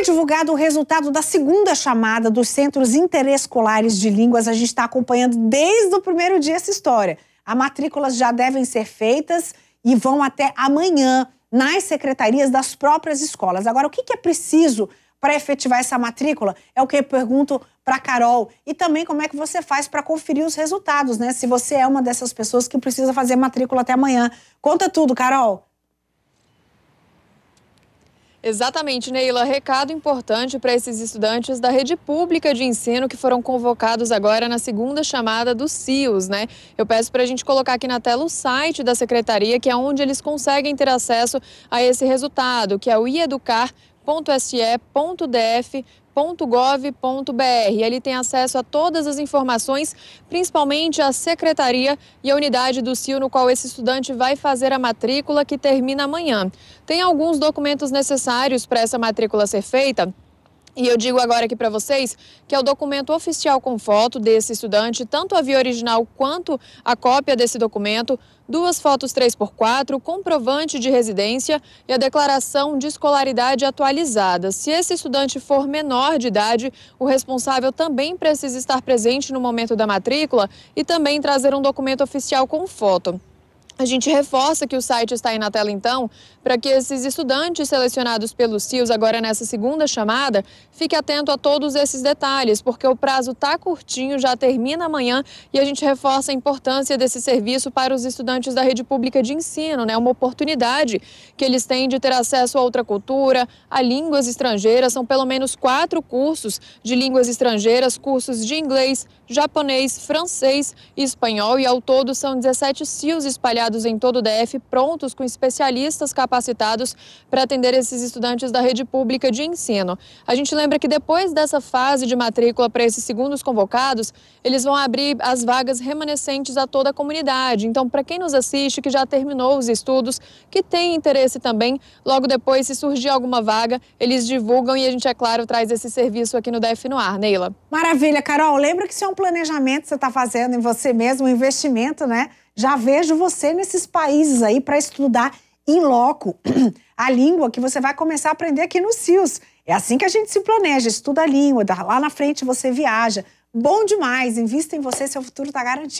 foi divulgado o resultado da segunda chamada dos centros interescolares de línguas. A gente está acompanhando desde o primeiro dia essa história. As matrículas já devem ser feitas e vão até amanhã nas secretarias das próprias escolas. Agora, o que é preciso para efetivar essa matrícula? É o que eu pergunto para Carol. E também como é que você faz para conferir os resultados, né? Se você é uma dessas pessoas que precisa fazer matrícula até amanhã. Conta tudo, Carol. Exatamente, Neila. Recado importante para esses estudantes da rede pública de ensino que foram convocados agora na segunda chamada dos CIOs, né? Eu peço para a gente colocar aqui na tela o site da secretaria, que é onde eles conseguem ter acesso a esse resultado, que é o ieducar.se.df www.gov.br. Ali tem acesso a todas as informações, principalmente a secretaria e a unidade do CIO no qual esse estudante vai fazer a matrícula que termina amanhã. Tem alguns documentos necessários para essa matrícula ser feita? E eu digo agora aqui para vocês que é o documento oficial com foto desse estudante, tanto a via original quanto a cópia desse documento, duas fotos 3x4, comprovante de residência e a declaração de escolaridade atualizada. Se esse estudante for menor de idade, o responsável também precisa estar presente no momento da matrícula e também trazer um documento oficial com foto. A gente reforça que o site está aí na tela então, para que esses estudantes selecionados pelos CIOs agora nessa segunda chamada, fique atento a todos esses detalhes, porque o prazo está curtinho, já termina amanhã e a gente reforça a importância desse serviço para os estudantes da rede pública de ensino, né? Uma oportunidade que eles têm de ter acesso a outra cultura, a línguas estrangeiras, são pelo menos quatro cursos de línguas estrangeiras, cursos de inglês, japonês, francês e espanhol. E ao todo são 17 CIOs espalhados em todo o DF, prontos com especialistas capacitados para atender esses estudantes da rede pública de ensino. A gente lembra que depois dessa fase de matrícula para esses segundos convocados, eles vão abrir as vagas remanescentes a toda a comunidade. Então, para quem nos assiste, que já terminou os estudos, que tem interesse também, logo depois, se surgir alguma vaga, eles divulgam e a gente, é claro, traz esse serviço aqui no DF no ar. Neila. Maravilha, Carol. Lembra que isso é um planejamento você está fazendo em você mesmo, um investimento, né? Já vejo você nesses países aí para estudar em loco a língua que você vai começar a aprender aqui nos CIUS. É assim que a gente se planeja, estuda a língua, lá na frente você viaja. Bom demais, invista em você, seu futuro está garantido.